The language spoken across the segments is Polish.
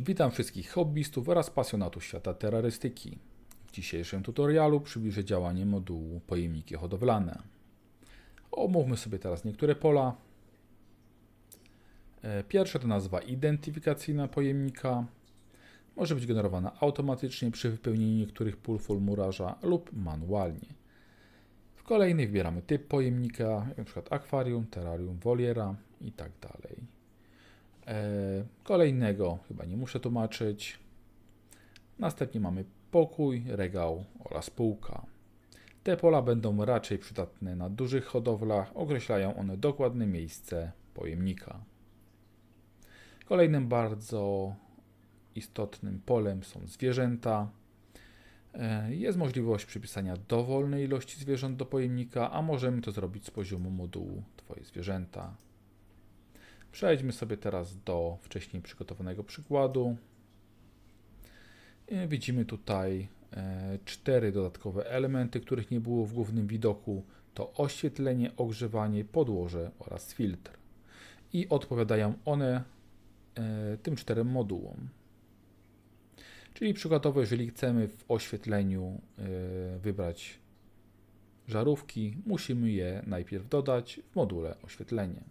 Witam wszystkich hobbystów oraz pasjonatów świata terrorystyki. W dzisiejszym tutorialu przybliżę działanie modułu pojemniki hodowlane. Omówmy sobie teraz niektóre pola. E, pierwsze to nazwa identyfikacyjna pojemnika. Może być generowana automatycznie przy wypełnieniu niektórych pól formurarza lub manualnie. W kolejnych wybieramy typ pojemnika, np. akwarium, terrarium, woliera itd. Tak E, kolejnego chyba nie muszę tłumaczyć. Następnie mamy pokój, regał oraz półka. Te pola będą raczej przydatne na dużych hodowlach, określają one dokładne miejsce pojemnika. Kolejnym bardzo istotnym polem są zwierzęta. E, jest możliwość przypisania dowolnej ilości zwierząt do pojemnika, a możemy to zrobić z poziomu modułu Twoje zwierzęta. Przejdźmy sobie teraz do wcześniej przygotowanego przykładu. E, widzimy tutaj e, cztery dodatkowe elementy, których nie było w głównym widoku. To oświetlenie, ogrzewanie, podłoże oraz filtr. I odpowiadają one e, tym czterem modułom. Czyli przykładowo, jeżeli chcemy w oświetleniu wybrać żarówki, musimy je najpierw dodać w module oświetlenie.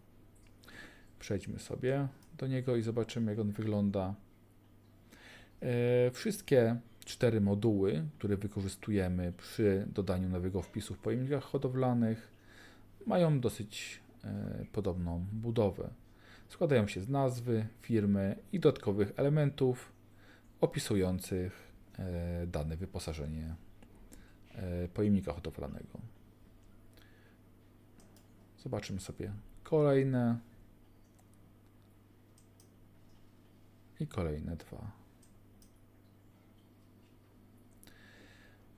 Przejdźmy sobie do niego i zobaczymy, jak on wygląda. E, wszystkie cztery moduły, które wykorzystujemy przy dodaniu nowego wpisu w pojemnikach hodowlanych, mają dosyć e, podobną budowę. Składają się z nazwy, firmy i dodatkowych elementów opisujących e, dane wyposażenie pojemnika hodowlanego. Zobaczymy sobie kolejne i kolejne dwa.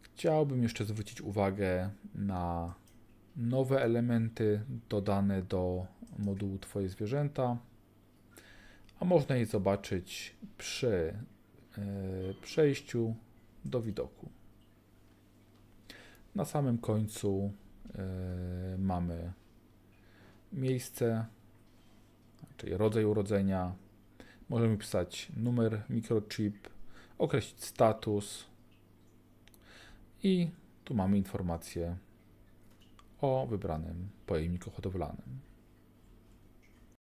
Chciałbym jeszcze zwrócić uwagę na nowe elementy dodane do modułu Twoje zwierzęta, a można je zobaczyć przy yy, przejściu do widoku. Na samym końcu yy, mamy miejsce, czyli rodzaj urodzenia, Możemy pisać numer mikrochip, określić status i tu mamy informację o wybranym pojemniku hodowlanym.